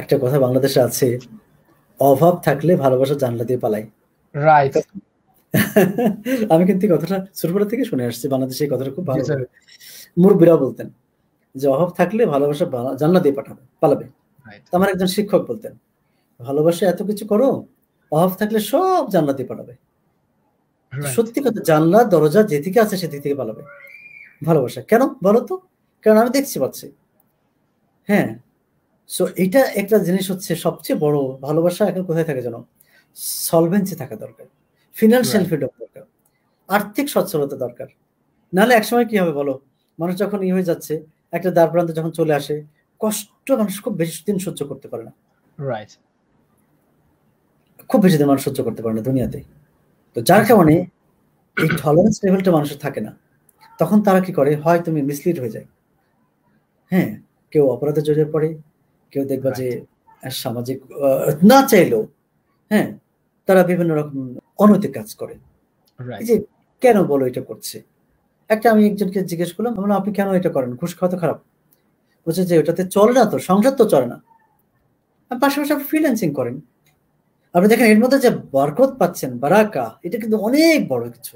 একটা কথা বাংলাদেশে আছে অভাব থাকলে ভালোবাসা জানলা দিয়ে পালাই রাইট আমি কিন্তু কথাটা ছোটবেলা থেকে শুনে আসছি বাংলাদেশে এই কথাটা খুব ভালো বিরা বলতেন যে অভাব থাকলে ভালোবাসা জানলা দিয়ে পাঠাবে পালাবে আমার একজন শিক্ষক বলতেন ভালোবাসা এত কিছু করো অভাব থাকলে সব জানলা দিয়ে পাঠাবে সত্যি কথা জানলা দরজা যেদিকে আছে সেদিক থেকে পালাবে ভালোবাসা কেন বলো তো কারণ আমি দেখছি পাচ্ছি হ্যাঁ সো এটা একটা জিনিস হচ্ছে সবচেয়ে বড় ভালোবাসা এখন কোথায় থাকে যেন সলভেন্সি থাকা দরকার ফিনান্সিয়াল ফ্রিডম দরকার আর্থিক সচ্ছলতা দরকার নাহলে একসময় কি হবে বলো মানুষ যখন ই হয়ে যাচ্ছে একটা দ্বার প্রান্তে যখন চলে আসে কষ্ট মানুষ খুব বেশি দিন সহ্য করতে পারে না রাইট খুব বেশি দিন মানুষ সহ্য করতে পারে না দুনিয়াতে তো যার কারণে এই টলারেন্স লেভেলটা মানুষের থাকে না তখন তারা কি করে হয় তুমি মিসলিড হয়ে যায় হ্যাঁ কেউ অপরাধে জড়িয়ে পড়ে কেউ দেখবে যে সামাজিক না চাইলেও হ্যাঁ তারা বিভিন্ন রকম অনৈতিক কাজ করে যে কেন বলো এটা করছে একটা আমি একজনকে জিজ্ঞেস করলাম বললাম আপনি কেন এটা করেন ঘুষ খাওয়া তো খারাপ বলছে যে ওটাতে চলে না তো সংসার তো চলে না পাশাপাশি আপনি ফ্রিল্যান্সিং করেন আপনি দেখেন এর মধ্যে যে বরকত পাচ্ছেন বারাকা এটা কিন্তু অনেক বড় কিছু